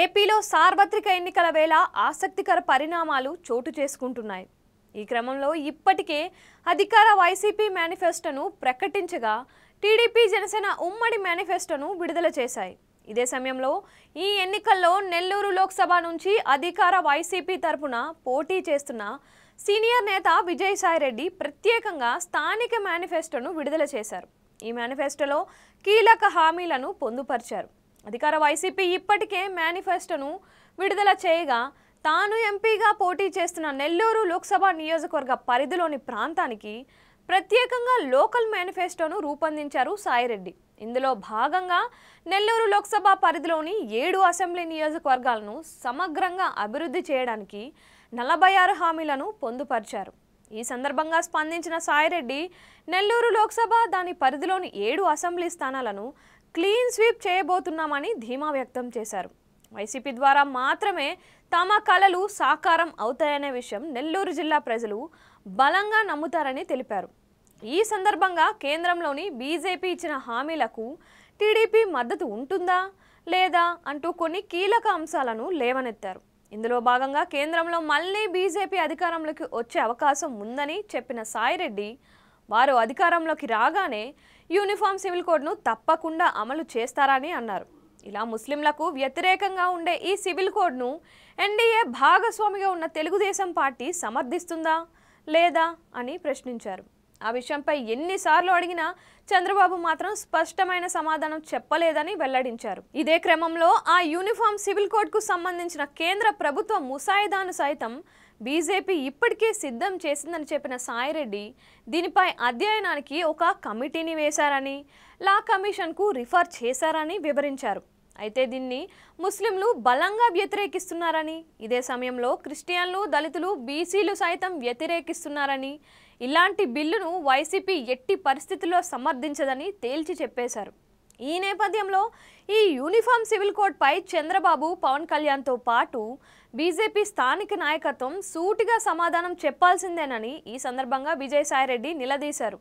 ఏపీలో సార్వత్రిక ఎన్నికల వేళ ఆసక్తికర పరిణామాలు చోటు చేసుకుంటున్నాయి ఈ క్రమంలో ఇప్పటికే అధికార వైసీపీ మేనిఫెస్టోను ప్రకటించగా టీడీపీ జనసేన ఉమ్మడి మేనిఫెస్టోను విడుదల చేశాయి ఇదే సమయంలో ఈ ఎన్నికల్లో నెల్లూరు లోక్సభ నుంచి అధికార వైసీపీ తరపున పోటీ చేస్తున్న సీనియర్ నేత విజయసాయిరెడ్డి ప్రత్యేకంగా స్థానిక మేనిఫెస్టోను విడుదల చేశారు ఈ మేనిఫెస్టోలో కీలక హామీలను పొందుపరిచారు అధికార వైసీపీ ఇప్పటికే మేనిఫెస్టోను విడుదల చేయగా తాను ఎంపీగా పోటీ చేస్తున్న నెల్లూరు లోక్సభ నియోజకవర్గ పరిధిలోని ప్రాంతానికి ప్రత్యేకంగా లోకల్ మేనిఫెస్టోను రూపొందించారు సాయిరెడ్డి ఇందులో భాగంగా నెల్లూరు లోక్సభ పరిధిలోని ఏడు అసెంబ్లీ నియోజకవర్గాలను సమగ్రంగా అభివృద్ధి చేయడానికి నలభై ఆరు హామీలను పొందుపరిచారు ఈ సందర్భంగా స్పందించిన సాయిరెడ్డి నెల్లూరు లోక్సభ దాని పరిధిలోని ఏడు అసెంబ్లీ స్థానాలను క్లీన్ స్వీప్ చేయబోతున్నామని ధీమా వ్యక్తం చేశారు వైసీపీ ద్వారా మాత్రమే తమ కళలు సాకారం అవుతాయనే విషయం నెల్లూరు జిల్లా ప్రజలు బలంగా నమ్ముతారని తెలిపారు ఈ సందర్భంగా కేంద్రంలోని బీజేపీ ఇచ్చిన హామీలకు టీడీపీ మద్దతు ఉంటుందా లేదా అంటూ కొన్ని కీలక అంశాలను లేవనెత్తారు ఇందులో భాగంగా కేంద్రంలో మళ్ళీ బీజేపీ అధికారంలోకి వచ్చే అవకాశం ఉందని చెప్పిన సాయిరెడ్డి వారు అధికారంలోకి రాగానే యూనిఫామ్ సివిల్ కోడ్ను తప్పకుండా అమలు చేస్తారని అన్నారు ఇలా ముస్లింలకు వ్యతిరేకంగా ఉండే ఈ సివిల్ కోడ్ను ఎన్డీఏ భాగస్వామిగా ఉన్న తెలుగుదేశం పార్టీ సమర్థిస్తుందా లేదా అని ప్రశ్నించారు ఆ విషయంపై ఎన్నిసార్లు అడిగినా చంద్రబాబు మాత్రం స్పష్టమైన సమాధానం చెప్పలేదని వెల్లడించారు ఇదే క్రమంలో ఆ యూనిఫామ్ సివిల్ కోడ్కు సంబంధించిన కేంద్ర ప్రభుత్వ ముసాయిదాను సైతం బీజేపీ ఇప్పటికే సిద్ధం చేసిందని చెప్పిన సాయిరెడ్డి దీనిపై అధ్యయనానికి ఒక కమిటీని వేశారని లా కమిషన్కు రిఫర్ చేశారని వివరించారు అయితే దీన్ని ముస్లింలు బలంగా వ్యతిరేకిస్తున్నారని ఇదే సమయంలో క్రిస్టియన్లు దళితులు బీసీలు సైతం వ్యతిరేకిస్తున్నారని ఇలాంటి బిల్లును వైసీపీ ఎట్టి పరిస్థితుల్లో సమర్థించదని తేల్చి చెప్పేశారు ఈ నేపథ్యంలో ఈ యూనిఫామ్ సివిల్ కోడ్పై చంద్రబాబు పవన్ కళ్యాణ్తో పాటు బీజేపీ స్థానిక నాయకత్వం సూటిగా సమాధానం చెప్పాల్సిందేనని ఈ సందర్భంగా విజయసాయిరెడ్డి నిలదీశారు